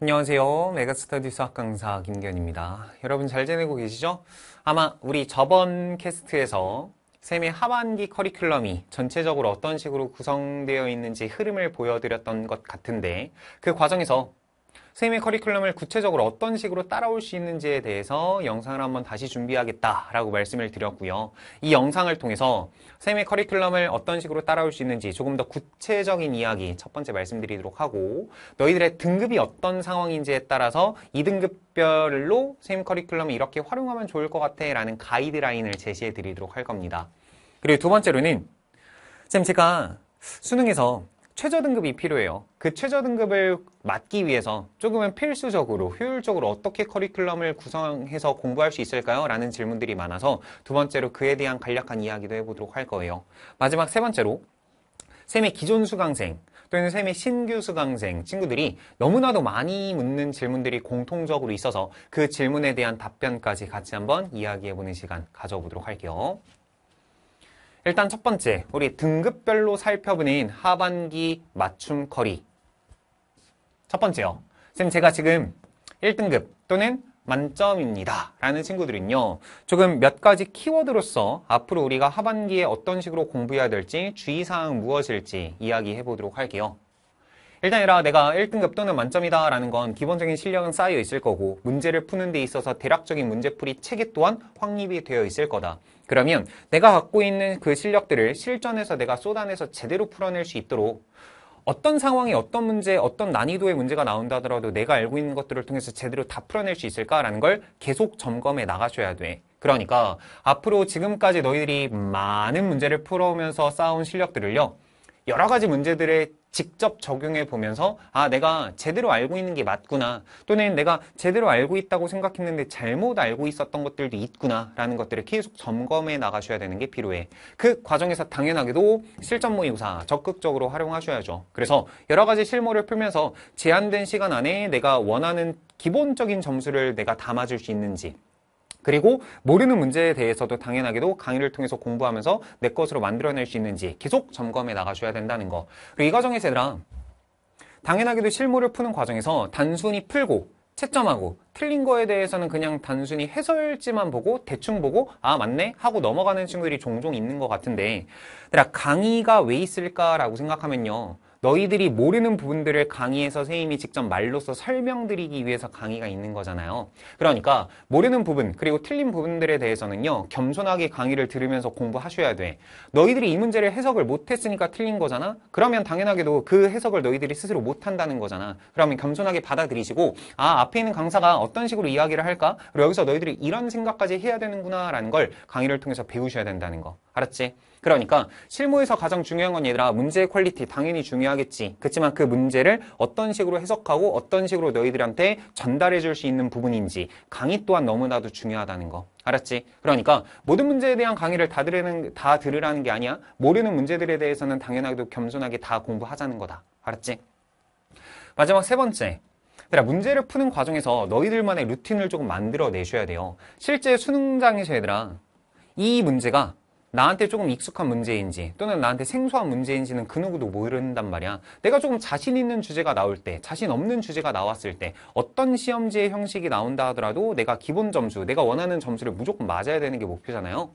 안녕하세요. 메가스터디스 학강사 김기현입니다. 여러분 잘 지내고 계시죠? 아마 우리 저번 캐스트에서 쌤의 하반기 커리큘럼이 전체적으로 어떤 식으로 구성되어 있는지 흐름을 보여드렸던 것 같은데 그 과정에서 선생님의 커리큘럼을 구체적으로 어떤 식으로 따라올 수 있는지에 대해서 영상을 한번 다시 준비하겠다라고 말씀을 드렸고요. 이 영상을 통해서 선생님의 커리큘럼을 어떤 식으로 따라올 수 있는지 조금 더 구체적인 이야기 첫 번째 말씀드리도록 하고 너희들의 등급이 어떤 상황인지에 따라서 2등급별로 선생님 커리큘럼을 이렇게 활용하면 좋을 것 같아 라는 가이드라인을 제시해 드리도록 할 겁니다. 그리고 두 번째로는 지금 제가 수능에서 최저등급이 필요해요. 그 최저등급을 맞기 위해서 조금은 필수적으로 효율적으로 어떻게 커리큘럼을 구성해서 공부할 수 있을까요? 라는 질문들이 많아서 두 번째로 그에 대한 간략한 이야기도 해보도록 할 거예요. 마지막 세 번째로 쌤의 기존 수강생 또는 쌤의 신규 수강생 친구들이 너무나도 많이 묻는 질문들이 공통적으로 있어서 그 질문에 대한 답변까지 같이 한번 이야기해보는 시간 가져보도록 할게요. 일단 첫 번째, 우리 등급별로 살펴보는 하반기 맞춤 커리. 첫 번째요. 쌤, 제가 지금 1등급 또는 만점입니다. 라는 친구들은요. 조금 몇 가지 키워드로서 앞으로 우리가 하반기에 어떤 식으로 공부해야 될지 주의사항 무엇일지 이야기해 보도록 할게요. 일단 이라 내가 1등급 또는 만점이다 라는 건 기본적인 실력은 쌓여 있을 거고 문제를 푸는 데 있어서 대략적인 문제풀이 체계 또한 확립이 되어 있을 거다. 그러면 내가 갖고 있는 그 실력들을 실전에서 내가 쏟아내서 제대로 풀어낼 수 있도록 어떤 상황에 어떤 문제, 어떤 난이도의 문제가 나온다 하더라도 내가 알고 있는 것들을 통해서 제대로 다 풀어낼 수 있을까라는 걸 계속 점검해 나가셔야 돼. 그러니까 앞으로 지금까지 너희들이 많은 문제를 풀어오면서 쌓아온 실력들을요. 여러 가지 문제들의 직접 적용해 보면서 아 내가 제대로 알고 있는 게 맞구나 또는 내가 제대로 알고 있다고 생각했는데 잘못 알고 있었던 것들도 있구나 라는 것들을 계속 점검해 나가셔야 되는 게 필요해 그 과정에서 당연하게도 실전 모의고사 적극적으로 활용하셔야죠 그래서 여러 가지 실무를 풀면서 제한된 시간 안에 내가 원하는 기본적인 점수를 내가 담아줄 수 있는지 그리고 모르는 문제에 대해서도 당연하게도 강의를 통해서 공부하면서 내 것으로 만들어낼 수 있는지 계속 점검해 나가셔야 된다는 거. 그리고 이 과정에서 얘들아, 당연하게도 실무를 푸는 과정에서 단순히 풀고 채점하고 틀린 거에 대해서는 그냥 단순히 해설지만 보고 대충 보고 아 맞네 하고 넘어가는 친구들이 종종 있는 것 같은데 내가 강의가 왜 있을까라고 생각하면요 너희들이 모르는 부분들을 강의에서 선생님이 직접 말로써 설명드리기 위해서 강의가 있는 거잖아요. 그러니까 모르는 부분 그리고 틀린 부분들에 대해서는요. 겸손하게 강의를 들으면서 공부하셔야 돼. 너희들이 이 문제를 해석을 못했으니까 틀린 거잖아. 그러면 당연하게도 그 해석을 너희들이 스스로 못한다는 거잖아. 그러면 겸손하게 받아들이시고 아 앞에 있는 강사가 어떤 식으로 이야기를 할까? 그리고 여기서 너희들이 이런 생각까지 해야 되는구나 라는 걸 강의를 통해서 배우셔야 된다는 거. 알았지? 그러니까 실무에서 가장 중요한 건 얘들아 문제의 퀄리티 당연히 중요하겠지. 그렇지만 그 문제를 어떤 식으로 해석하고 어떤 식으로 너희들한테 전달해 줄 수 있는 부분인지 강의 또한 너무나도 중요하다는 거. 알았지? 그러니까 모든 문제에 대한 강의를 다, 들으는, 다 들으라는 게 아니야. 모르는 문제들에 대해서는 당연하게도 겸손하게 다 공부하자는 거다. 알았지? 마지막 세 번째. 얘들아, 문제를 푸는 과정에서 너희들만의 루틴을 조금 만들어 내셔야 돼요. 실제 수능장에서 얘들아, 이 문제가 나한테 조금 익숙한 문제인지 또는 나한테 생소한 문제인지는 그 누구도 모른단 말이야. 내가 조금 자신 있는 주제가 나올 때, 자신 없는 주제가 나왔을 때 어떤 시험지의 형식이 나온다 하더라도 내가 기본 점수, 내가 원하는 점수를 무조건 맞아야 되는 게 목표잖아요.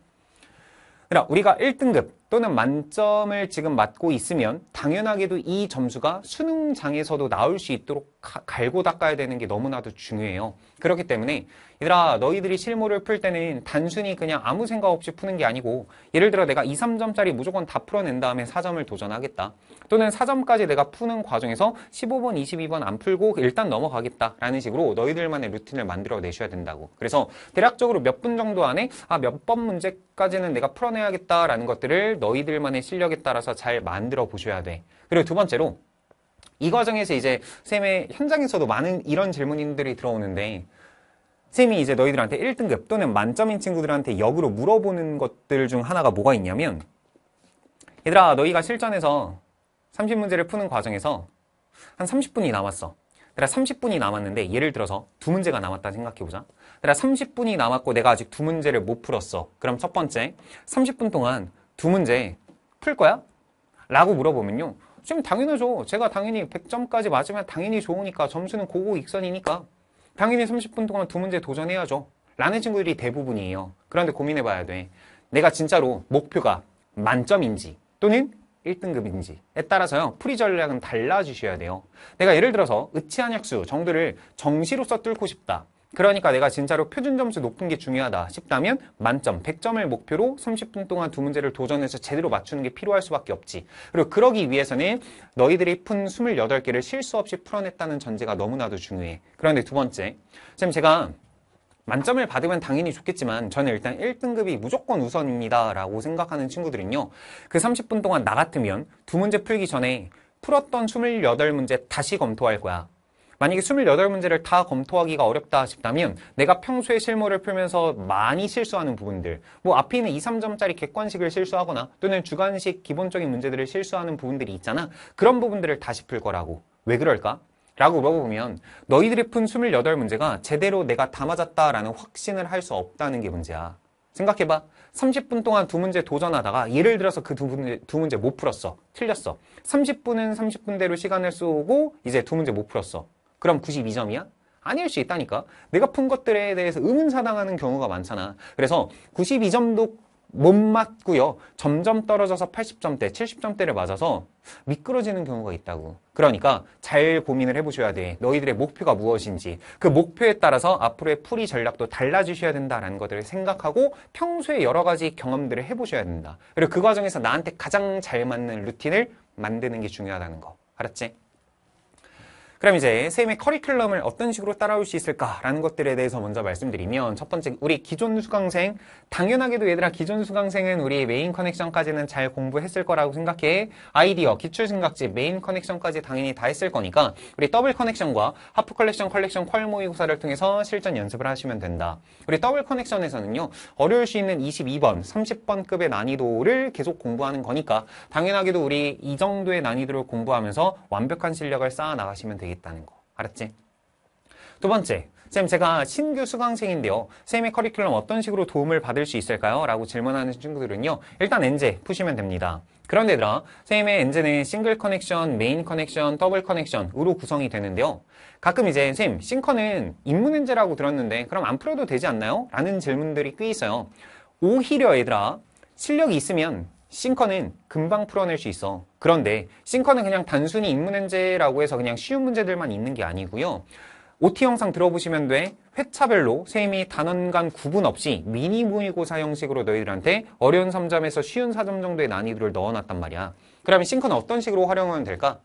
그러니까 우리가 1등급, 또는 만점을 지금 맞고 있으면 당연하게도 이 점수가 수능장에서도 나올 수 있도록 가, 갈고 닦아야 되는 게 너무나도 중요해요. 그렇기 때문에 얘들아 너희들이 실무를 풀 때는 단순히 그냥 아무 생각 없이 푸는 게 아니고 예를 들어 내가 2, 3점짜리 무조건 다 풀어낸 다음에 4점을 도전하겠다. 또는 4점까지 내가 푸는 과정에서 15번, 22번 안 풀고 일단 넘어가겠다라는 식으로 너희들만의 루틴을 만들어내셔야 된다고. 그래서 대략적으로 몇 분 정도 안에 아, 몇 번 문제까지는 내가 풀어내야겠다라는 것들을 너희들만의 실력에 따라서 잘 만들어 보셔야 돼. 그리고 두 번째로 이 과정에서 이제 쌤의 현장에서도 많은 이런 질문들이 들어오는데 쌤이 이제 너희들한테 1등급 또는 만점인 친구들한테 역으로 물어보는 것들 중 하나가 뭐가 있냐면 얘들아 너희가 실전에서 30문제를 푸는 과정에서 한 30분이 남았어. 내가 30분이 남았는데 예를 들어서 두 문제가 남았다 생각해보자. 내가 30분이 남았고 내가 아직 두 문제를 못 풀었어. 그럼 첫 번째, 30분 동안 두 문제 풀 거야? 라고 물어보면요. 지금 당연하죠. 제가 당연히 100점까지 맞으면 당연히 좋으니까 점수는 고고 익선이니까 당연히 30분 동안 두 문제 도전해야죠. 라는 친구들이 대부분이에요. 그런데 고민해봐야 돼. 내가 진짜로 목표가 만점인지 또는 1등급인지에 따라서요. 풀이 전략은 달라지셔야 돼요. 내가 예를 들어서 의치한 약수 정도를 정시로써 뚫고 싶다. 그러니까 내가 진짜로 표준 점수 높은 게 중요하다 싶다면 만점, 100점을 목표로 30분 동안 두 문제를 도전해서 제대로 맞추는 게 필요할 수밖에 없지. 그리고 그러기 위해서는 너희들이 푼 28개를 실수 없이 풀어냈다는 전제가 너무나도 중요해. 그런데 두 번째, 지 제가 만점을 받으면 당연히 좋겠지만 저는 일단 1등급이 무조건 우선입니다 라고 생각하는 친구들은요 그 30분 동안 나 같으면 두 문제 풀기 전에 풀었던 28문제 다시 검토할 거야 만약에 28문제를 다 검토하기가 어렵다 싶다면 내가 평소에 실무를 풀면서 많이 실수하는 부분들 뭐 앞에 있는 2, 3점짜리 객관식을 실수하거나 또는 주관식 기본적인 문제들을 실수하는 부분들이 있잖아 그런 부분들을 다시 풀 거라고 왜 그럴까? 라고 물어보면 너희들이 푼 28문제가 제대로 내가 다 맞았다라는 확신을 할 수 없다는 게 문제야. 생각해봐. 30분 동안 두 문제 도전하다가 예를 들어서 그 두 문제, 두 문제 못 풀었어. 틀렸어. 30분은 30분대로 시간을 쏘고 이제 두 문제 못 풀었어. 그럼 92점이야? 아닐 수 있다니까. 내가 푼 것들에 대해서 의문사당하는 경우가 많잖아. 그래서 92점도 못 맞고요. 점점 떨어져서 80점대, 70점대를 맞아서 미끄러지는 경우가 있다고. 그러니까 잘 고민을 해보셔야 돼. 너희들의 목표가 무엇인지. 그 목표에 따라서 앞으로의 풀이 전략도 달라지셔야 된다라는 것들을 생각하고 평소에 여러 가지 경험들을 해보셔야 된다. 그리고 그 과정에서 나한테 가장 잘 맞는 루틴을 만드는 게 중요하다는 거. 알았지? 그럼 이제 쌤의 커리큘럼을 어떤 식으로 따라올 수 있을까라는 것들에 대해서 먼저 말씀드리면 첫 번째 우리 기존 수강생 당연하게도 얘들아 기존 수강생은 우리 메인 커넥션까지는 잘 공부했을 거라고 생각해 아이디어, 기출 생각지, 메인 커넥션까지 당연히 다 했을 거니까 우리 더블 커넥션과 하프 컬렉션, 컬렉션, 퀄 모의고사를 통해서 실전 연습을 하시면 된다. 우리 더블 커넥션에서는요 어려울 수 있는 22번, 30번급의 난이도를 계속 공부하는 거니까 당연하게도 우리 이 정도의 난이도를 공부하면서 완벽한 실력을 쌓아 나가시면 되겠죠. 되겠다는 거 알았지? 두 번째, 쌤 제가 신규 수강생인데요. 쌤의 커리큘럼 어떤 식으로 도움을 받을 수 있을까요? 라고 질문하는 친구들은요. 일단 엔제 푸시면 됩니다. 그런데 들아 쌤의 엔제는 싱글 커넥션, 메인 커넥션, 더블 커넥션으로 구성이 되는데요. 가끔 이제 쌤, 싱커는 입문 엔제라고 들었는데 그럼 안 풀어도 되지 않나요? 라는 질문들이 꽤 있어요. 오히려 얘들아, 실력이 있으면 싱커는 금방 풀어낼 수 있어. 그런데 싱커는 그냥 단순히 입문엔제라고 해서 그냥 쉬운 문제들만 있는 게 아니고요. OT 영상 들어보시면 돼. 회차별로 쌤이 단원 간 구분 없이 미니 모의고사 형식으로 너희들한테 어려운 3점에서 쉬운 4점 정도의 난이도를 넣어놨단 말이야. 그러면 싱커는 어떤 식으로 활용하면 될까?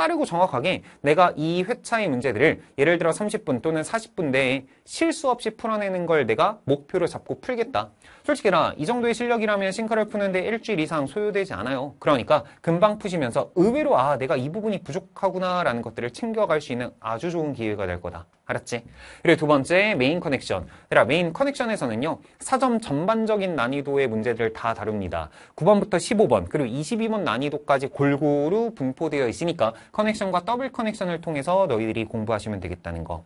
빠르고 정확하게 내가 이 회차의 문제들을 예를 들어 30분 또는 40분 내에 실수 없이 풀어내는 걸 내가 목표로 잡고 풀겠다. 솔직히 나이 정도의 실력이라면 싱크를 푸는데 일주일 이상 소요되지 않아요. 그러니까 금방 푸시면서 의외로 아 내가 이 부분이 부족하구나라는 것들을 챙겨갈 수 있는 아주 좋은 기회가 될 거다. 알았지? 그리고 두 번째 메인 커넥션. 얘들아 메인 커넥션에서는요. 사점 전반적인 난이도의 문제들을 다 다룹니다. 9번부터 15번 그리고 22번 난이도까지 골고루 분포되어 있으니까 커넥션과 더블 커넥션을 통해서 너희들이 공부하시면 되겠다는 거.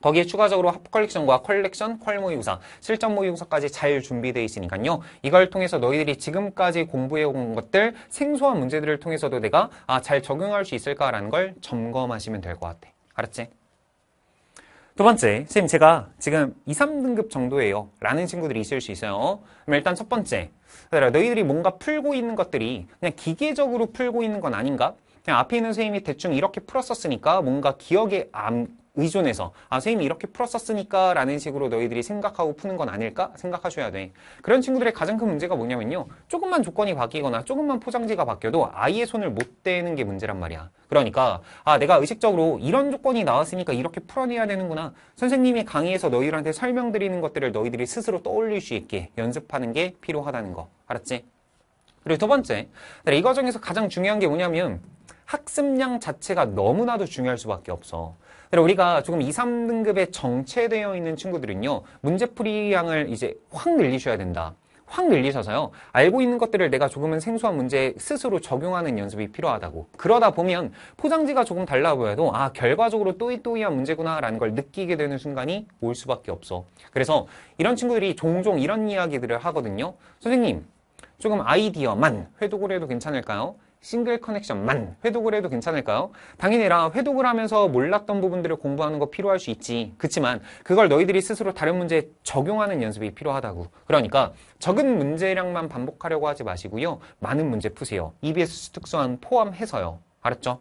거기에 추가적으로 합 컬렉션과 컬렉션, 퀄 모의고사, 실전 모의고사까지 잘 준비되어 있으니까요. 이걸 통해서 너희들이 지금까지 공부해온 것들, 생소한 문제들을 통해서도 내가 아, 잘 적용할 수 있을까라는 걸 점검하시면 될 것 같아. 알았지? 두 번째, 선생님 제가 지금 2, 3등급 정도예요 라는 친구들이 있을 수 있어요 그럼 일단 첫 번째 너희들이 뭔가 풀고 있는 것들이 그냥 기계적으로 풀고 있는 건 아닌가? 그냥 앞에 있는 선생님이 대충 이렇게 풀었었으니까 뭔가 기억에 안, 의존해서 아 선생님이 이렇게 풀었었으니까 라는 식으로 너희들이 생각하고 푸는 건 아닐까 생각하셔야 돼 그런 친구들의 가장 큰 문제가 뭐냐면요 조금만 조건이 바뀌거나 조금만 포장지가 바뀌어도 아이의 손을 못 대는 게 문제란 말이야 그러니까 아 내가 의식적으로 이런 조건이 나왔으니까 이렇게 풀어내야 되는구나 선생님이 강의에서 너희들한테 설명드리는 것들을 너희들이 스스로 떠올릴 수 있게 연습하는 게 필요하다는 거 알았지? 그리고 두 번째 네, 이 과정에서 가장 중요한 게 뭐냐면 학습량 자체가 너무나도 중요할 수밖에 없어 그 근데 우리가 조금 2, 3등급에 정체되어 있는 친구들은요. 문제풀이 양을 이제 확 늘리셔야 된다. 확 늘리셔서요. 알고 있는 것들을 내가 조금은 생소한 문제에 스스로 적용하는 연습이 필요하다고. 그러다 보면 포장지가 조금 달라 보여도 아 결과적으로 또이또이한 문제구나라는 걸 느끼게 되는 순간이 올 수밖에 없어. 그래서 이런 친구들이 종종 이런 이야기들을 하거든요. 선생님 조금 아이디어만 회독을 해도 괜찮을까요? 싱글 커넥션만 회독을 해도 괜찮을까요? 당연히 라 회독을 하면서 몰랐던 부분들을 공부하는 거 필요할 수 있지. 그렇지만 그걸 너희들이 스스로 다른 문제에 적용하는 연습이 필요하다고. 그러니까 적은 문제량만 반복하려고 하지 마시고요. 많은 문제 푸세요. EBS 특수한 포함해서요. 알았죠?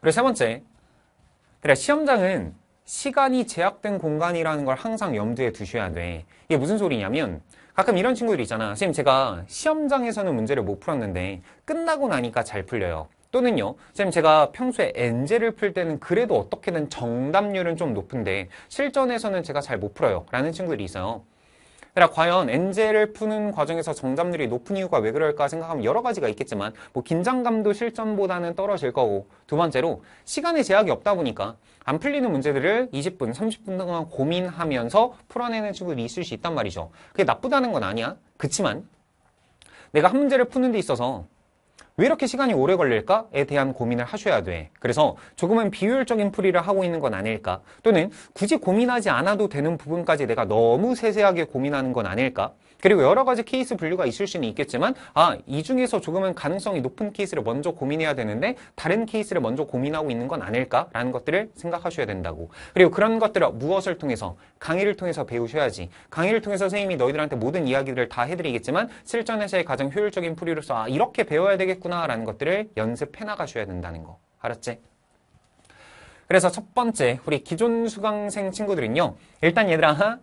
그리고 세 번째, 시험장은 시간이 제약된 공간이라는 걸 항상 염두에 두셔야 돼. 이게 무슨 소리냐면 가끔 이런 친구들 있잖아 선생님 제가 시험장에서는 문제를 못 풀었는데 끝나고 나니까 잘 풀려요 또는요 선생님 제가 평소에 엔젤을풀 때는 그래도 어떻게든 정답률은 좀 높은데 실전에서는 제가 잘 못 풀어요 라는 친구들이 있어요 그러니까 과연 엔젤을 푸는 과정에서 정답률이 높은 이유가 왜 그럴까 생각하면 여러 가지가 있겠지만 뭐 긴장감도 실전보다는 떨어질 거고 두 번째로 시간의 제약이 없다 보니까 안 풀리는 문제들을 20분, 30분 동안 고민하면서 풀어내는 친구이 있을 수 있단 말이죠. 그게 나쁘다는 건 아니야. 그치만 내가 한 문제를 푸는 데 있어서 왜 이렇게 시간이 오래 걸릴까에 대한 고민을 하셔야 돼. 그래서 조금은 비효율적인 풀이를 하고 있는 건 아닐까? 또는 굳이 고민하지 않아도 되는 부분까지 내가 너무 세세하게 고민하는 건 아닐까? 그리고 여러 가지 케이스 분류가 있을 수는 있겠지만 아, 이 중에서 조금은 가능성이 높은 케이스를 먼저 고민해야 되는데 다른 케이스를 먼저 고민하고 있는 건 아닐까라는 것들을 생각하셔야 된다고. 그리고 그런 것들을 무엇을 통해서 강의를 통해서 배우셔야지. 강의를 통해서 선생님이 너희들한테 모든 이야기들을 다 해드리겠지만 실전에서의 가장 효율적인 풀이로서 아, 이렇게 배워야 되겠고 있구나라는 것들을 연습해 나가셔야 된다는 거. 알았지? 그래서 첫 번째, 우리 기존 수강생 친구들은요. 일단 얘들아,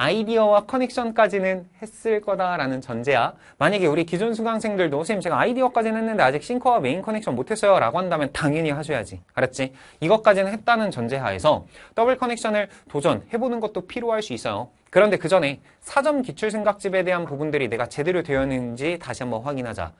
아이디어와 커넥션까지는 했을 거다라는 전제야. 만약에 우리 기존 수강생들도 선생님 제가 아이디어까지는 했는데 아직 싱커와 메인 커넥션 못했어요 라고 한다면 당연히 하셔야지. 알았지? 이것까지는 했다는 전제하에서 더블 커넥션을 도전해보는 것도 필요할 수 있어요. 그런데 그 전에 사전 기출 생각집에 대한 부분들이 내가 제대로 되었는지 다시 한번 확인하자.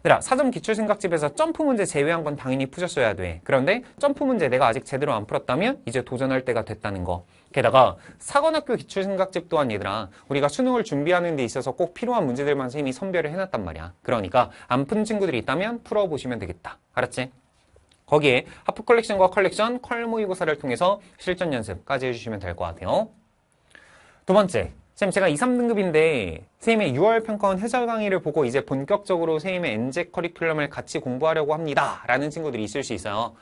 얘들아 4점 기출생각집에서 점프 문제 제외한 건 당연히 푸셨어야 돼. 그런데 점프 문제 내가 아직 제대로 안 풀었다면 이제 도전할 때가 됐다는 거. 게다가 사관학교 기출생각집 또한 얘들아 우리가 수능을 준비하는 데 있어서 꼭 필요한 문제들만 선생님이 선별을 해놨단 말이야. 그러니까 안 푼 친구들이 있다면 풀어보시면 되겠다. 알았지? 거기에 하프 컬렉션과 컬렉션, 컬 모의고사를 통해서 실전 연습까지 해주시면 될 것 같아요. 두 번째, 선생님 제가 2, 3등급인데 선생님의 6월 평가원 해설 강의를 보고 이제 본격적으로 선생님의 엔제 커리큘럼을 같이 공부하려고 합니다. 라는 친구들이 있을 수 있어요.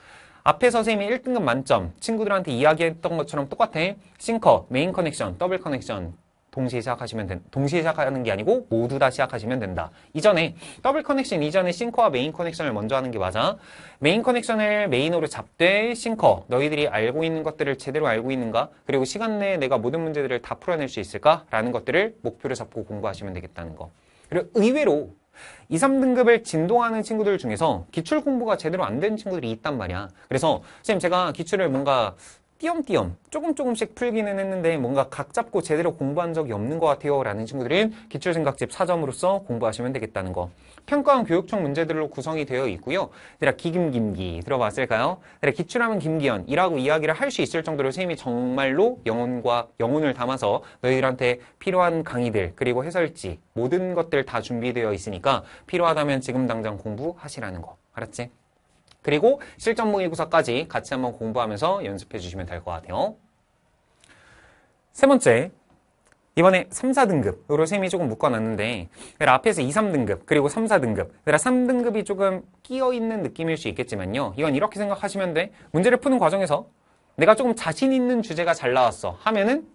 앞에서 선생님이 1등급 만점 친구들한테 이야기했던 것처럼 똑같아. 싱커, 메인 커넥션, 더블 커넥션, 동시에 시작하시면 된, 동시에 시작하는 게 아니고 모두 다 시작하시면 된다. 이전에 더블 커넥션 이전에 싱커와 메인 커넥션을 먼저 하는 게 맞아. 메인 커넥션을 메인으로 잡되 싱커 너희들이 알고 있는 것들을 제대로 알고 있는가? 그리고 시간 내에 내가 모든 문제들을 다 풀어낼 수 있을까? 라는 것들을 목표로 잡고 공부하시면 되겠다는 거. 그리고 의외로 2, 3등급을 진동하는 친구들 중에서 기출 공부가 제대로 안 된 친구들이 있단 말이야. 그래서 선생님 제가 기출을 뭔가 띄엄띄엄 조금 조금씩 풀기는 했는데 뭔가 각 잡고 제대로 공부한 적이 없는 것 같아요 라는 친구들은 기출생각집 4점으로서 공부하시면 되겠다는 거 평가원 교육청 문제들로 구성이 되어 있고요 얘들아 기김김기 들어봤을까요? 기출하면 김기현 이라고 이야기를 할 수 있을 정도로 선생님이 정말로 영혼과 영혼을 담아서 너희들한테 필요한 강의들 그리고 해설지 모든 것들 다 준비되어 있으니까 필요하다면 지금 당장 공부하시라는 거 알았지? 그리고 실전 모의고사까지 같이 한번 공부하면서 연습해 주시면 될 것 같아요. 세 번째, 이번에 3, 4등급으로 셈이 조금 묶어놨는데 앞에서 2, 3등급 그리고 3, 4등급 3등급이 조금 끼어있는 느낌일 수 있겠지만요 이건 이렇게 생각하시면 돼 문제를 푸는 과정에서 내가 조금 자신 있는 주제가 잘 나왔어 하면은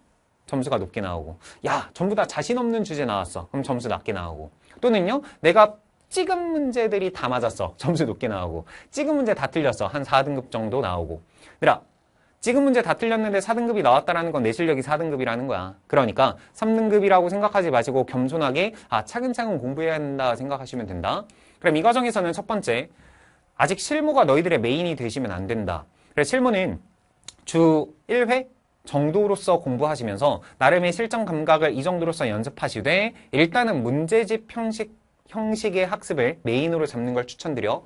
점수가 높게 나오고 야 전부 다 자신 없는 주제 나왔어 그럼 점수 낮게 나오고 또는요 내가 찍은 문제들이 다 맞았어. 점수 높게 나오고. 찍은 문제 다 틀렸어. 한 4등급 정도 나오고. 얘들아, 찍은 문제 다 틀렸는데 4등급이 나왔다는 라건내 실력이 4등급이라는 거야. 그러니까 3등급이라고 생각하지 마시고 겸손하게 아 차근차근 공부해야 한다 생각하시면 된다. 그럼 이 과정에서는 첫 번째, 아직 실무가 너희들의 메인이 되시면 안 된다. 그래서 실무는 주 1회 정도로서 공부하시면서 나름의 실전 감각을 이 정도로서 연습하시되 일단은 문제집 형식 형식의 학습을 메인으로 잡는 걸 추천드려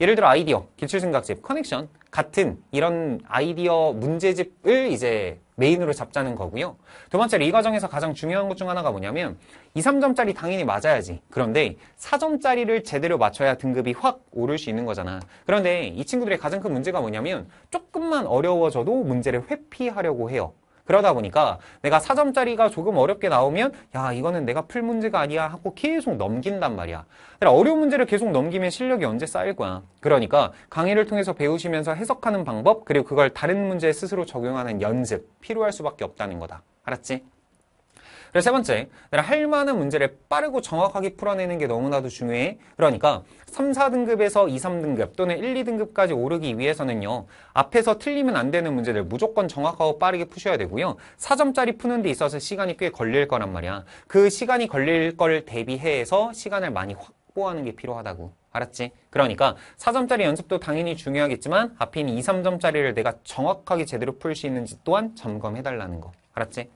예를 들어 아이디어, 기출생각집, 커넥션 같은 이런 아이디어 문제집을 이제 메인으로 잡자는 거고요. 두 번째로 이 과정에서 가장 중요한 것 중 하나가 뭐냐면 2, 3점짜리 당연히 맞아야지. 그런데 4점짜리를 제대로 맞춰야 등급이 확 오를 수 있는 거잖아. 그런데 이 친구들의 가장 큰 문제가 뭐냐면 조금만 어려워져도 문제를 회피하려고 해요. 그러다 보니까 내가 4점짜리가 조금 어렵게 나오면 야 이거는 내가 풀 문제가 아니야 하고 계속 넘긴단 말이야. 그러니까 어려운 문제를 계속 넘기면 실력이 언제 쌓일 거야. 그러니까 강의를 통해서 배우시면서 해석하는 방법 그리고 그걸 다른 문제에 스스로 적용하는 연습 필요할 수밖에 없다는 거다. 알았지? 그래서 세 번째, 할 만한 문제를 빠르고 정확하게 풀어내는 게 너무나도 중요해. 그러니까 3, 4등급에서 2, 3등급 또는 1, 2등급까지 오르기 위해서는요. 앞에서 틀리면 안 되는 문제들 무조건 정확하고 빠르게 푸셔야 되고요. 4점짜리 푸는 데 있어서 시간이 꽤 걸릴 거란 말이야. 그 시간이 걸릴 걸 대비해서 시간을 많이 확보하는 게 필요하다고. 알았지? 그러니까 4점짜리 연습도 당연히 중요하겠지만 앞에 있는 2, 3점짜리를 내가 정확하게 제대로 풀 수 있는지 또한 점검해달라는 거. 알았지?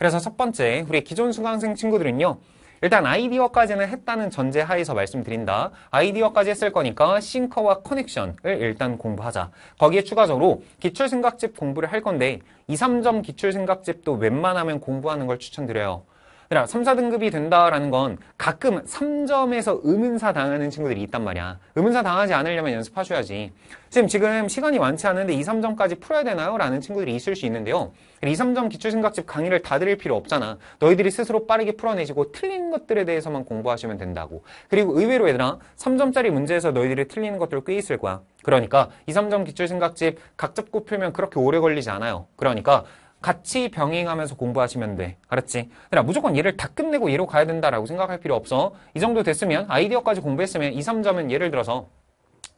그래서 첫 번째, 우리 기존 수강생 친구들은요. 일단 아이디어까지는 했다는 전제 하에서 말씀드린다. 아이디어까지 했을 거니까 싱커와 커넥션을 일단 공부하자. 거기에 추가적으로 기출생각집 공부를 할 건데 2, 3점 기출생각집도 웬만하면 공부하는 걸 추천드려요. 얘들아 3, 4등급이 된다라는 건 가끔 3점에서 음은사 당하는 친구들이 있단 말이야 음은사 당하지 않으려면 연습하셔야지 지금 지금 시간이 많지 않은데 2, 3점까지 풀어야 되나요? 라는 친구들이 있을 수 있는데요 2, 3점 기초생각집 강의를 다 들을 필요 없잖아 너희들이 스스로 빠르게 풀어내시고 틀린 것들에 대해서만 공부하시면 된다고 그리고 의외로 얘들아 3점짜리 문제에서 너희들이 틀리는 것들 꽤 있을 거야 그러니까 2, 3점 기초생각집 각 잡고 풀면 그렇게 오래 걸리지 않아요 그러니까 같이 병행하면서 공부하시면 돼. 알았지? 그러니까 무조건 얘를 다 끝내고 얘로 가야 된다라고 생각할 필요 없어. 이 정도 됐으면 아, 아이디어까지 공부했으면 2, 3점은 예를 들어서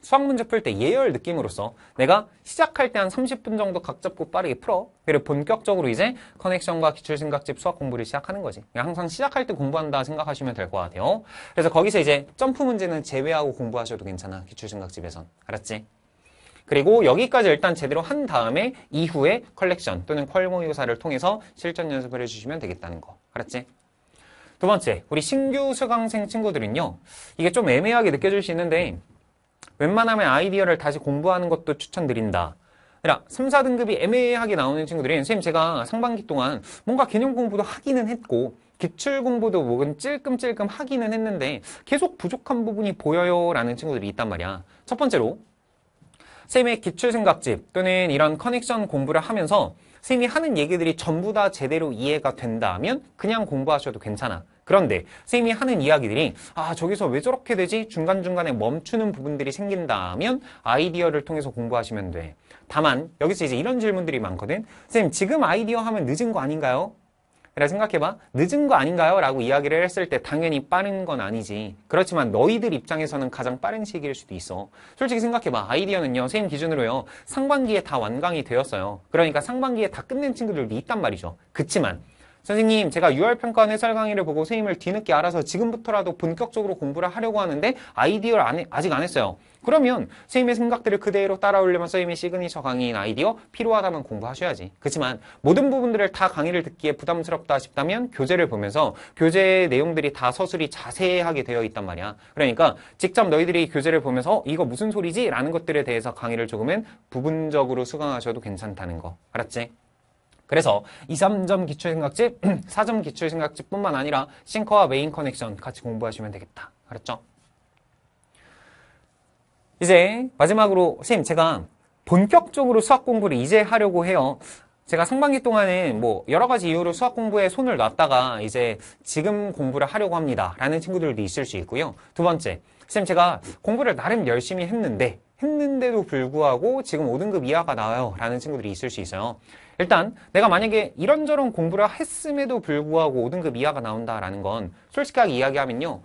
수학 문제 풀 때 예열 느낌으로써 내가 시작할 때 한 30분 정도 각 잡고 빠르게 풀어. 그리고 본격적으로 이제 커넥션과 기출생각집 수학 공부를 시작하는 거지. 그러니까 항상 시작할 때 공부한다 생각하시면 될 것 같아요. 그래서 거기서 이제 점프 문제는 제외하고 공부하셔도 괜찮아. 기출생각집에선. 알았지? 그리고 여기까지 일단 제대로 한 다음에 이후에 컬렉션 또는 퀄 모의고사를 통해서 실전 연습을 해주시면 되겠다는 거. 알았지? 두 번째, 우리 신규 수강생 친구들은요. 이게 좀 애매하게 느껴질 수 있는데 웬만하면 아이디어를 다시 공부하는 것도 추천드린다. 3, 그러니까 4등급이 애매하게 나오는 친구들은 선생님 제가 상반기 동안 뭔가 개념 공부도 하기는 했고 기출 공부도 목은 찔끔찔끔 하기는 했는데 계속 부족한 부분이 보여요 라는 친구들이 있단 말이야. 첫 번째로 쌤의 기출생각집 또는 이런 커넥션 공부를 하면서 쌤이 하는 얘기들이 전부 다 제대로 이해가 된다면 그냥 공부하셔도 괜찮아. 그런데 쌤이 하는 이야기들이 아 저기서 왜 저렇게 되지? 중간중간에 멈추는 부분들이 생긴다면 아이디어를 통해서 공부하시면 돼. 다만 여기서 이제 이런 질문들이 많거든. 쌤 지금 아이디어 하면 늦은 거 아닌가요? 그래 생각해봐. 늦은 거 아닌가요? 라고 이야기를 했을 때 당연히 빠른 건 아니지. 그렇지만 너희들 입장에서는 가장 빠른 시기일 수도 있어. 솔직히 생각해봐. 아이디어는요. 선생님 기준으로요. 상반기에 다 완강이 되었어요. 그러니까 상반기에 다 끝낸 친구들도 있단 말이죠. 그치만 선생님 제가 6월 평가 해설 강의를 보고 선생님을 뒤늦게 알아서 지금부터라도 본격적으로 공부를 하려고 하는데 아이디어를 안 해, 아직 안 했어요. 그러면 선생님의 생각들을 그대로 따라오려면 선생님의 시그니처 강의인 아이디어 필요하다면 공부하셔야지. 그렇지만 모든 부분들을 다 강의를 듣기에 부담스럽다 싶다면 교재를 보면서 교재의 내용들이 다 서술이 자세하게 되어 있단 말이야. 그러니까 직접 너희들이 교재를 보면서 이거 무슨 소리지? 라는 것들에 대해서 강의를 조금은 부분적으로 수강하셔도 괜찮다는 거. 알았지? 그래서 2, 3점 기출생각집, 4점 기출생각집뿐만 아니라 싱커와 메인 커넥션 같이 공부하시면 되겠다. 알았죠? 이제 마지막으로 선생님 제가 본격적으로 수학 공부를 이제 하려고 해요. 제가 상반기 동안에 뭐 여러 가지 이유로 수학 공부에 손을 놨다가 이제 지금 공부를 하려고 합니다. 라는 친구들도 있을 수 있고요. 두 번째, 선생님 제가 공부를 나름 열심히 했는데 했는데도 불구하고 지금 5등급 이하가 나와요. 라는 친구들이 있을 수 있어요. 일단 내가 만약에 이런저런 공부를 했음에도 불구하고 5등급 이하가 나온다라는 건 솔직하게 이야기하면요.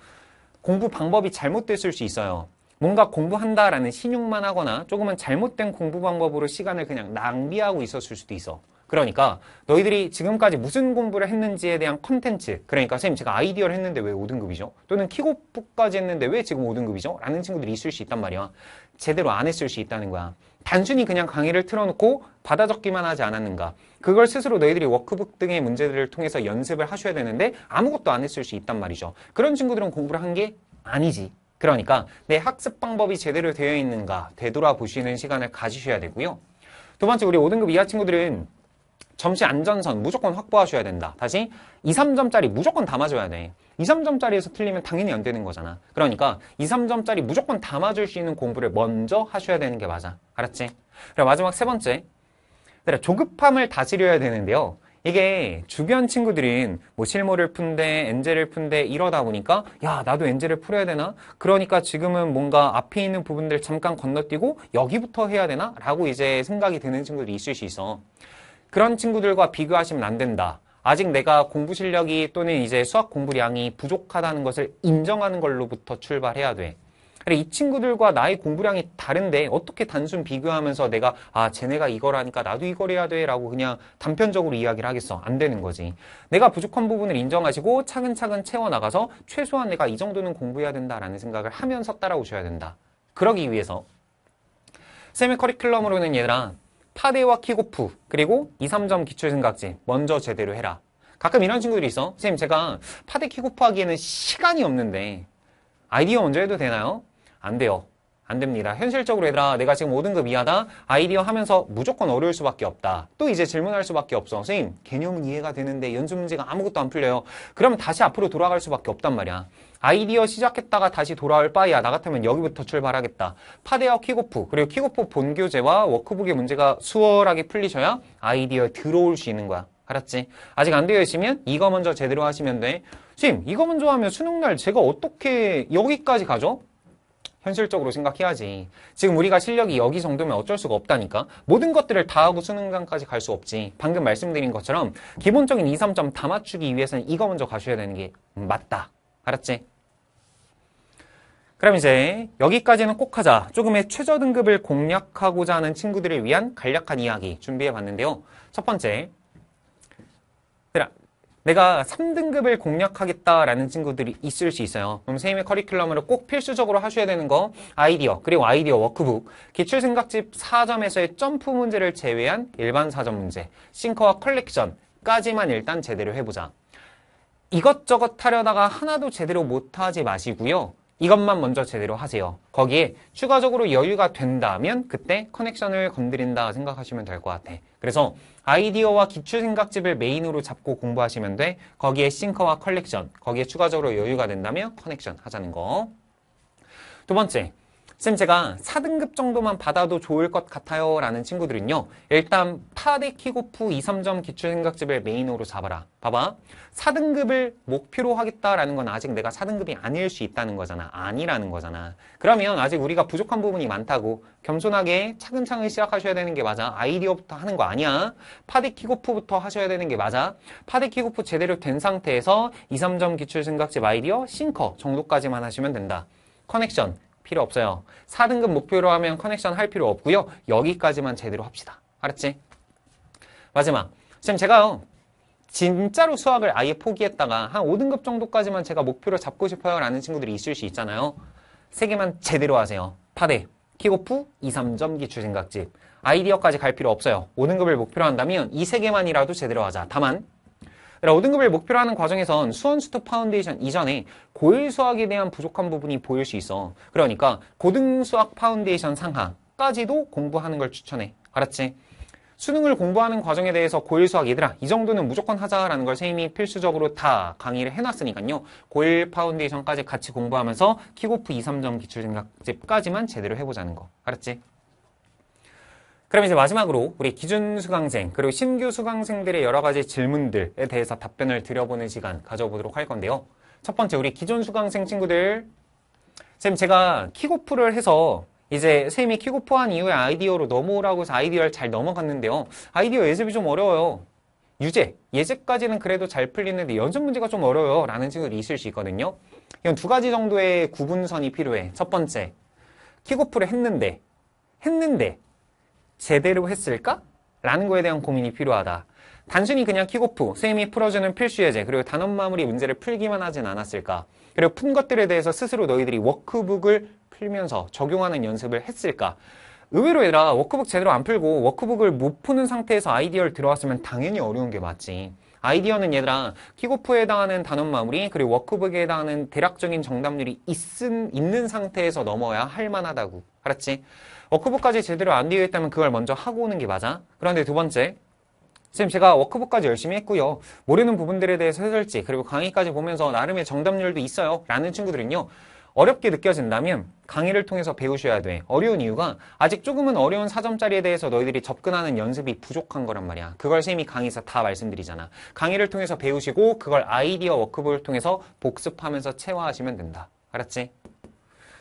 공부 방법이 잘못됐을 수 있어요. 뭔가 공부한다라는 신용만 하거나 조금은 잘못된 공부 방법으로 시간을 그냥 낭비하고 있었을 수도 있어. 그러니까 너희들이 지금까지 무슨 공부를 했는지에 대한 컨텐츠 그러니까 선생님 제가 아이디어를 했는데 왜 5등급이죠? 또는 킥오프까지 했는데 왜 지금 5등급이죠? 라는 친구들이 있을 수 있단 말이야 제대로 안 했을 수 있다는 거야 단순히 그냥 강의를 틀어놓고 받아 적기만 하지 않았는가 그걸 스스로 너희들이 워크북 등의 문제들을 통해서 연습을 하셔야 되는데 아무것도 안 했을 수 있단 말이죠 그런 친구들은 공부를 한 게 아니지 그러니까 내 학습 방법이 제대로 되어 있는가 되돌아보시는 시간을 가지셔야 되고요. 두 번째 우리 5등급 이하 친구들은 점시 안전선 무조건 확보하셔야 된다. 다시 2, 3점짜리 무조건 담아줘야 돼. 2, 3점짜리에서 틀리면 당연히 안 되는 거잖아. 그러니까 2, 3점짜리 무조건 담아줄 수 있는 공부를 먼저 하셔야 되는 게 맞아. 알았지? 그럼 마지막 세 번째. 조급함을 다스려야 되는데요. 이게 주변 친구들인 뭐 실물을 푼데 엔젤을 푼데 이러다 보니까 야 나도 엔젤을 풀어야 되나? 그러니까 지금은 뭔가 앞에 있는 부분들 잠깐 건너뛰고 여기부터 해야 되나? 라고 이제 생각이 드는 친구들이 있을 수 있어. 그런 친구들과 비교하시면 안 된다. 아직 내가 공부 실력이 또는 이제 수학 공부량이 부족하다는 것을 인정하는 걸로부터 출발해야 돼. 그래 이 친구들과 나의 공부량이 다른데 어떻게 단순 비교하면서 내가 아 쟤네가 이거라니까 나도 이걸 해야 돼라고 그냥 단편적으로 이야기를 하겠어 안 되는 거지 내가 부족한 부분을 인정하시고 차근차근 채워나가서 최소한 내가 이 정도는 공부해야 된다라는 생각을 하면서 따라오셔야 된다 그러기 위해서 세미 커리큘럼으로는 얘들아 파데와 키고프 그리고 2, 3점 기출생각지 먼저 제대로 해라 가끔 이런 친구들이 있어. 선생님, 제가 파데 키고프 하기에는 시간이 없는데, 아이디어 먼저 해도 되나요? 안 돼요. 안 됩니다. 현실적으로 얘들아 내가 지금 5등급 이하다. 아이디어 하면서 무조건 어려울 수밖에 없다. 또 이제 질문할 수밖에 없어. 선생님 개념은 이해가 되는데 연습 문제가 아무것도 안 풀려요. 그러면 다시 앞으로 돌아갈 수밖에 없단 말이야. 아이디어 시작했다가 다시 돌아올 바야. 나 같으면 여기부터 출발하겠다. 파데와 키고프 그리고 키고프 본교재와 워크북의 문제가 수월하게 풀리셔야 아이디어에 들어올 수 있는 거야. 알았지? 아직 안 되어 있으면 이거 먼저 제대로 하시면 돼. 선생님 이거 먼저 하면 수능날 제가 어떻게 여기까지 가죠? 현실적으로 생각해야지. 지금 우리가 실력이 여기 정도면 어쩔 수가 없다니까. 모든 것들을 다 하고 수능장까지 갈 수 없지. 방금 말씀드린 것처럼 기본적인 2, 3점 다 맞추기 위해서는 이거 먼저 가셔야 되는 게 맞다. 알았지? 그럼 이제 여기까지는 꼭 하자. 조금의 최저등급을 공략하고자 하는 친구들을 위한 간략한 이야기 준비해 봤는데요. 첫 번째, 내가 3등급을 공략하겠다라는 친구들이 있을 수 있어요. 그럼 선생님의 커리큘럼으로 꼭 필수적으로 하셔야 되는 거 아이디어, 그리고 아이디어 워크북, 기출생각집 4점에서의 점프 문제를 제외한 일반 4점 문제, 싱커와 컬렉션까지만 일단 제대로 해보자. 이것저것 하려다가 하나도 제대로 못하지 마시고요. 이것만 먼저 제대로 하세요. 거기에 추가적으로 여유가 된다면 그때 커넥션을 건드린다 생각하시면 될 것 같아. 그래서 아이디어와 기출생각집을 메인으로 잡고 공부하시면 돼. 거기에 싱커와 컬렉션, 거기에 추가적으로 여유가 된다면 커넥션 하자는 거. 두 번째, 쌤 제가 4등급 정도만 받아도 좋을 것 같아요 라는 친구들은요 일단 파데키고프 2, 3점 기출생각집을 메인으로 잡아라 봐봐 4등급을 목표로 하겠다라는 건 아직 내가 4등급이 아닐 수 있다는 거잖아 아니라는 거잖아 그러면 아직 우리가 부족한 부분이 많다고 겸손하게 차근차근 시작하셔야 되는 게 맞아 아이디어부터 하는 거 아니야 파데키고프부터 하셔야 되는 게 맞아 파데키고프 제대로 된 상태에서 2, 3점 기출생각집 아이디어 싱커 정도까지만 하시면 된다 커넥션 필요 없어요. 4등급 목표로 하면 커넥션 할 필요 없고요. 여기까지만 제대로 합시다. 알았지? 마지막. 지금 제가 진짜로 수학을 아예 포기했다가 한 5등급 정도까지만 제가 목표를 잡고 싶어요 라는 친구들이 있을 수 있잖아요. 세 개만 제대로 하세요. 파대, 키오프 2, 3점 기출 생각집. 아이디어까지 갈 필요 없어요. 5등급을 목표로 한다면 이 세 개만이라도 제대로 하자. 다만 5등급을 그러니까 목표로 하는 과정에선 수원수특 파운데이션 이전에 고일 수학에 대한 부족한 부분이 보일 수 있어. 그러니까 고등수학 파운데이션 상하까지도 공부하는 걸 추천해. 알았지? 수능을 공부하는 과정에 대해서 고일 수학 얘들아 이 정도는 무조건 하자라는 걸 선생님이 필수적으로 다 강의를 해놨으니까요. 고일 파운데이션까지 같이 공부하면서 키오프 2, 3점 기출생각집까지만 제대로 해보자는 거. 알았지? 그럼 이제 마지막으로 우리 기준 수강생 그리고 신규 수강생들의 여러 가지 질문들에 대해서 답변을 드려보는 시간 가져보도록 할 건데요. 첫 번째 우리 기존 수강생 친구들 쌤 제가 킥오프를 해서 이제 쌤이 킥오프한 이후에 아이디어로 넘어오라고 해서 아이디어를 잘 넘어갔는데요. 아이디어 예습이 좀 어려워요. 유제, 예제까지는 그래도 잘 풀리는데 연습 문제가 좀 어려워요 라는 친구들이 있을 수 있거든요. 이건 두 가지 정도의 구분선이 필요해. 첫 번째, 킥오프를 했는데 했는데 제대로 했을까? 라는 거에 대한 고민이 필요하다. 단순히 그냥 킥오프, 쌤이 풀어주는 필수 예제, 그리고 단원 마무리 문제를 풀기만 하진 않았을까? 그리고 푼 것들에 대해서 스스로 너희들이 워크북을 풀면서 적용하는 연습을 했을까? 의외로 얘들아 워크북 제대로 안 풀고 워크북을 못 푸는 상태에서 아이디어를 들어왔으면 당연히 어려운 게 맞지. 아이디어는 얘들아 킥오프에 해당하는 단원 마무리 그리고 워크북에 해당하는 대략적인 정답률이 있은, 있는 상태에서 넘어야 할 만하다고. 알았지? 워크북까지 제대로 안 되어 있다면 그걸 먼저 하고 오는 게 맞아. 그런데 두 번째, 지금 제가 워크북까지 열심히 했고요. 모르는 부분들에 대해서 해설지 그리고 강의까지 보면서 나름의 정답률도 있어요. 라는 친구들은요. 어렵게 느껴진다면 강의를 통해서 배우셔야 돼. 어려운 이유가 아직 조금은 어려운 사점짜리에 대해서 너희들이 접근하는 연습이 부족한 거란 말이야. 그걸 쌤이 강의에서 다 말씀드리잖아. 강의를 통해서 배우시고 그걸 아이디어 워크북을 통해서 복습하면서 체화하시면 된다. 알았지?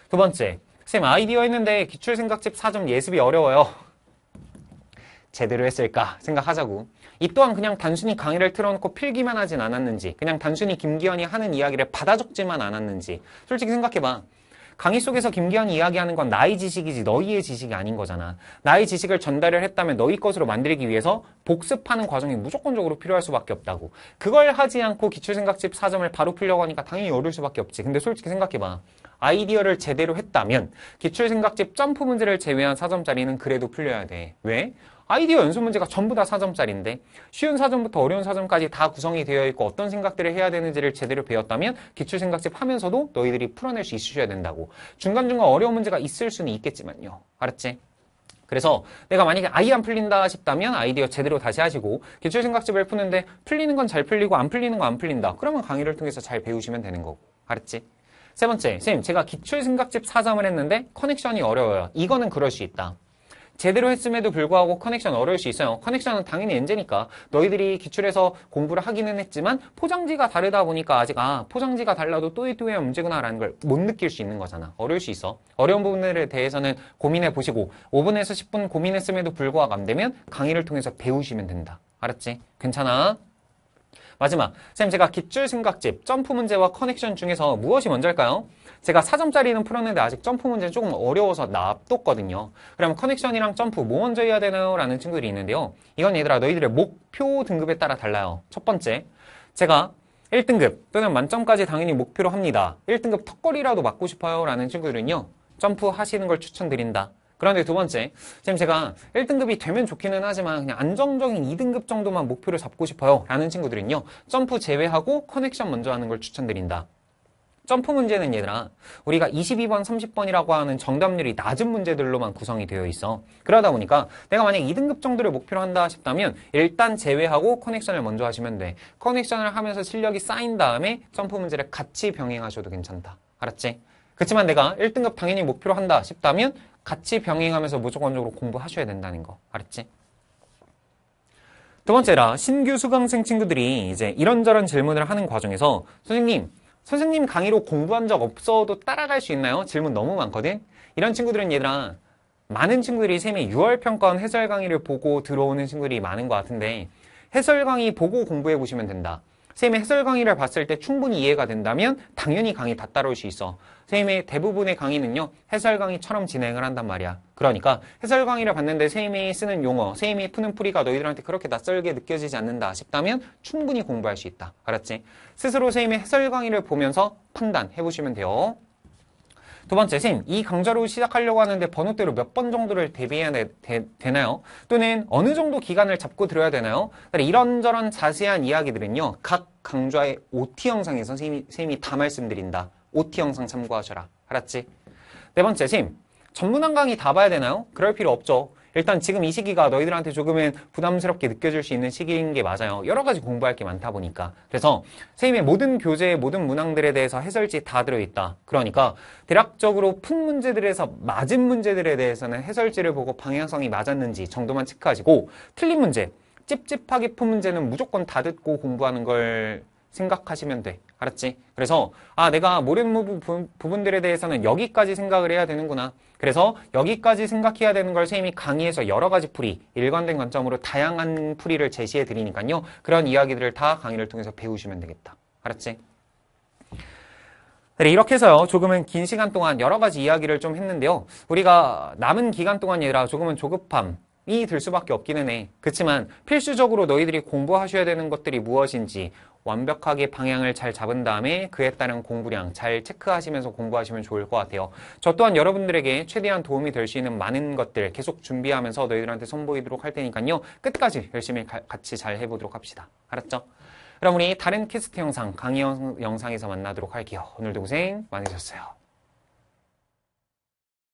두 번째, 선생님 아이디어 했는데 기출생각집 4점 예습이 어려워요. 제대로 했을까 생각하자고. 이 또한 그냥 단순히 강의를 틀어놓고 필기만 하진 않았는지 그냥 단순히 김기현이 하는 이야기를 받아 적지만 않았는지 솔직히 생각해봐. 강의 속에서 김기현이 이야기하는 건 나의 지식이지 너희의 지식이 아닌 거잖아. 나의 지식을 전달을 했다면 너희 것으로 만들기 위해서 복습하는 과정이 무조건적으로 필요할 수밖에 없다고. 그걸 하지 않고 기출생각집 4점을 바로 풀려고 하니까 당연히 어려울 수밖에 없지. 근데 솔직히 생각해봐. 아이디어를 제대로 했다면 기출생각집 점프 문제를 제외한 4점짜리는 그래도 풀려야 돼. 왜? 아이디어 연습 문제가 전부 다 4점짜리인데 쉬운 4점부터 어려운 4점까지 다 구성이 되어 있고 어떤 생각들을 해야 되는지를 제대로 배웠다면 기출생각집 하면서도 너희들이 풀어낼 수 있으셔야 된다고 중간중간 어려운 문제가 있을 수는 있겠지만요 알았지? 그래서 내가 만약에 아예 안 풀린다 싶다면 아이디어 제대로 다시 하시고 기출생각집을 푸는데 풀리는 건 잘 풀리고 안 풀리는 건 안 풀린다 그러면 강의를 통해서 잘 배우시면 되는 거고 알았지? 세 번째, 선생님 제가 기출생각집 사점을 했는데 커넥션이 어려워요. 이거는 그럴 수 있다. 제대로 했음에도 불구하고 커넥션 어려울 수 있어요. 커넥션은 당연히 엔제니까 너희들이 기출해서 공부를 하기는 했지만 포장지가 다르다 보니까 아직 아 포장지가 달라도 또이또이의 문제구나 라는 걸 못 느낄 수 있는 거잖아. 어려울 수 있어. 어려운 부분에 들 대해서는 고민해 보시고 5분에서 10분 고민했음에도 불구하고 안 되면 강의를 통해서 배우시면 된다. 알았지? 괜찮아. 마지막, 쌤 제가 기출 생각집, 점프 문제와 커넥션 중에서 무엇이 먼저일까요? 제가 4점짜리는 풀었는데 아직 점프 문제는 조금 어려워서 놔뒀거든요. 그러면 커넥션이랑 점프 뭐 먼저 해야 되나요? 라는 친구들이 있는데요. 이건 얘들아 너희들의 목표 등급에 따라 달라요. 첫 번째, 제가 1등급 또는 만점까지 당연히 목표로 합니다. 1등급 턱걸이라도 맞고 싶어요 라는 친구들은요. 점프 하시는 걸 추천드린다. 그런데 두 번째, 지금 제가 1등급이 되면 좋기는 하지만 그냥 안정적인 2등급 정도만 목표를 잡고 싶어요 라는 친구들은요. 점프 제외하고 커넥션 먼저 하는 걸 추천드린다. 점프 문제는 얘들아 우리가 22번, 30번이라고 하는 정답률이 낮은 문제들로만 구성이 되어 있어 그러다 보니까 내가 만약 2등급 정도를 목표로 한다 싶다면 일단 제외하고 커넥션을 먼저 하시면 돼 커넥션을 하면서 실력이 쌓인 다음에 점프 문제를 같이 병행하셔도 괜찮다 알았지? 그렇지만 내가 1등급 당연히 목표로 한다 싶다면 같이 병행하면서 무조건적으로 공부하셔야 된다는 거 알았지? 두 번째라 신규 수강생 친구들이 이제 이런저런 질문을 하는 과정에서 선생님 선생님 강의로 공부한 적 없어도 따라갈 수 있나요? 질문 너무 많거든? 이런 친구들은 얘들아 많은 친구들이 쌤의 6월 평가원 해설 강의를 보고 들어오는 친구들이 많은 것 같은데 해설 강의 보고 공부해 보시면 된다. 선생님의 해설 강의를 봤을 때 충분히 이해가 된다면 당연히 강의 다 따라올 수 있어. 선생님의 대부분의 강의는요. 해설 강의처럼 진행을 한단 말이야. 그러니까 해설 강의를 봤는데 선생님이 쓰는 용어, 선생님이 푸는 풀이가 너희들한테 그렇게 낯설게 느껴지지 않는다 싶다면 충분히 공부할 수 있다. 알았지? 스스로 선생님의 해설 강의를 보면서 판단해보시면 돼요. 두 번째, 신. 이 강좌로 시작하려고 하는데 번호대로 몇 번 정도를 대비해야 되, 나요 또는 어느 정도 기간을 잡고 들어야 되나요? 이런저런 자세한 이야기들은요. 각 강좌의 OT 영상에서 선생님이, 선생님이 다 말씀드린다. OT 영상 참고하셔라. 알았지? 네 번째, 신. 전문한 강의 다 봐야 되나요? 그럴 필요 없죠. 일단 지금 이 시기가 너희들한테 조금은 부담스럽게 느껴질 수 있는 시기인 게 맞아요. 여러 가지 공부할 게 많다 보니까. 그래서 선생님의 모든 교재의 모든 문항들에 대해서 해설지 다 들어있다. 그러니까 대략적으로 푼 문제들에서 맞은 문제들에 대해서는 해설지를 보고 방향성이 맞았는지 정도만 체크하시고 틀린 문제, 찝찝하게 푼 문제는 무조건 다 듣고 공부하는 걸 생각하시면 돼. 알았지? 그래서 아 내가 모르는 부분, 부분들에 대해서는 여기까지 생각을 해야 되는구나. 그래서 여기까지 생각해야 되는 걸 선생님이 강의에서 여러 가지 풀이, 일관된 관점으로 다양한 풀이를 제시해 드리니까요. 그런 이야기들을 다 강의를 통해서 배우시면 되겠다. 알았지? 네, 이렇게 해서요. 조금은 긴 시간 동안 여러 가지 이야기를 좀 했는데요. 우리가 남은 기간 동안이라 조금은 조급함, 이들 수밖에 없기는 해. 그렇지만 필수적으로 너희들이 공부하셔야 되는 것들이 무엇인지 완벽하게 방향을 잘 잡은 다음에 그에 따른 공부량 잘 체크하시면서 공부하시면 좋을 것 같아요. 저 또한 여러분들에게 최대한 도움이 될 수 있는 많은 것들 계속 준비하면서 너희들한테 선보이도록 할 테니까요. 끝까지 열심히 가, 같이 잘 해보도록 합시다. 알았죠? 그럼 우리 다른 키스트 영상, 강의 영상에서 만나도록 할게요. 오늘도 고생 많으셨어요.